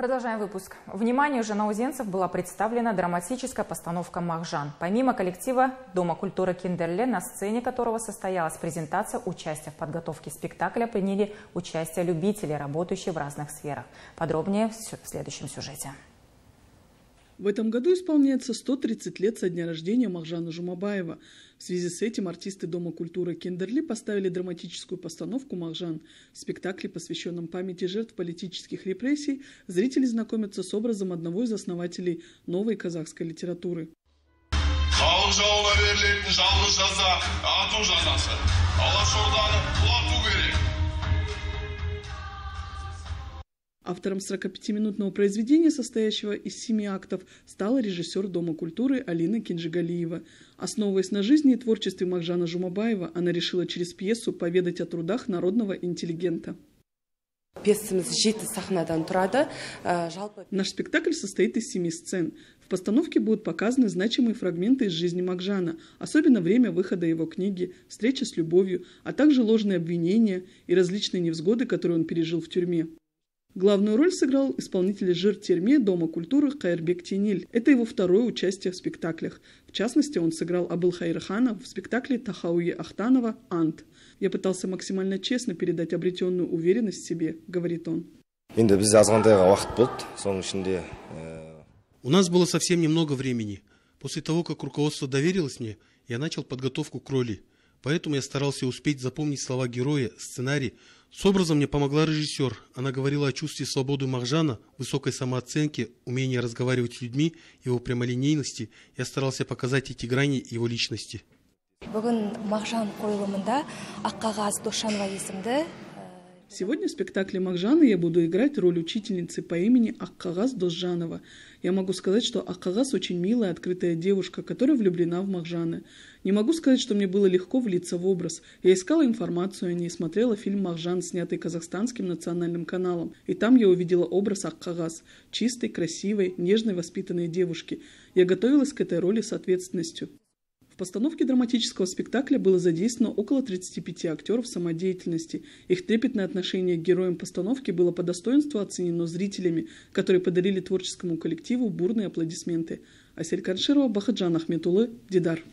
Продолжаем выпуск. Вниманию жанаузенцев была представлена драматическая постановка «Махжан». Помимо коллектива Дома культуры Киндерле, на сцене которого состоялась презентация, участие в подготовке спектакля приняли участие любители, работающие в разных сферах. Подробнее в следующем сюжете. В этом году исполняется 130 лет со дня рождения Махжана Жумабаева. В связи с этим артисты Дома культуры Киндерли поставили драматическую постановку «Махжан». В спектакле, посвященном памяти жертв политических репрессий, зрители знакомятся с образом одного из основателей новой казахской литературы. Халық жауына берілетін жалғыз жаза ату жазасы алашорданы құлап Автором 45-минутного произведения, состоящего из семи актов, стала режиссер Дома культуры Алина Кинжигалиева. Основываясь на жизни и творчестве Махжана Жумабаева, она решила через пьесу поведать о трудах народного интеллигента. Э, Наш спектакль состоит из семи сцен. В постановке будут показаны значимые фрагменты из жизни Макжана, особенно время выхода его книги, встреча с любовью, а также ложные обвинения и различные невзгоды, которые он пережил в тюрьме. Главную роль сыграл исполнитель «Жир Терме» Дома культуры Каирбек Тениль. Это его второе участие в спектаклях. В частности, он сыграл Абыл Хайрхана в спектакле Тахауи Ахтанова «Ант». «Я пытался максимально честно передать обретенную уверенность в себе», — говорит он. Э, У нас было совсем немного времени. После того, как руководство доверилось мне, я начал подготовку к роли. Поэтому я старался успеть запомнить слова героя, сценарий, с образом мне помогла режиссер. Она говорила о чувстве свободы Махжана, высокой самооценке, умении разговаривать с людьми, его прямолинейности. Я старался показать эти грани его личности. Бүгін Мағжан қойылымында Аққағаз Дошанова есімді Сегодня в спектакле Махжана я буду играть роль учительницы по имени Аккагас Дозжанова. Я могу сказать, что Аккагас очень милая, открытая девушка, которая влюблена в Махжана. Не могу сказать, что мне было легко влиться в образ. Я искала информацию о ней, смотрела фильм «Махжан», снятый казахстанским национальным каналом. И там я увидела образ Аккагас – чистой, красивой, нежной, воспитанной девушки. Я готовилась к этой роли с ответственностью постановке драматического спектакля было задействовано около 35 актеров самодеятельности. Их трепетное отношение к героям постановки было по достоинству оценено зрителями, которые подарили творческому коллективу бурные аплодисменты. Асель Канширова, Бахаджан Ахметулы, Дидар.